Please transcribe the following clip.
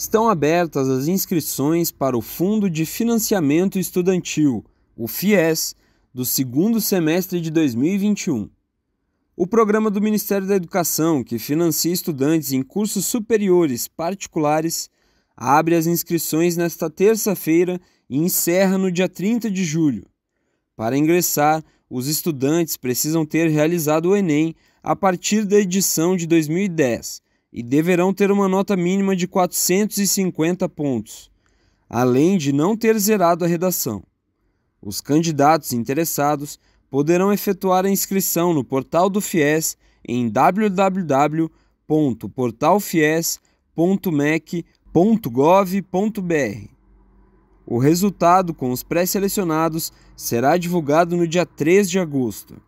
Estão abertas as inscrições para o Fundo de Financiamento Estudantil, o FIES, do segundo semestre de 2021. O programa do Ministério da Educação, que financia estudantes em cursos superiores particulares, abre as inscrições nesta terça-feira e encerra no dia 30 de julho. Para ingressar, os estudantes precisam ter realizado o Enem a partir da edição de 2010 e deverão ter uma nota mínima de 450 pontos, além de não ter zerado a redação. Os candidatos interessados poderão efetuar a inscrição no portal do FIES em www.portalfies.mec.gov.br. O resultado com os pré-selecionados será divulgado no dia 3 de agosto.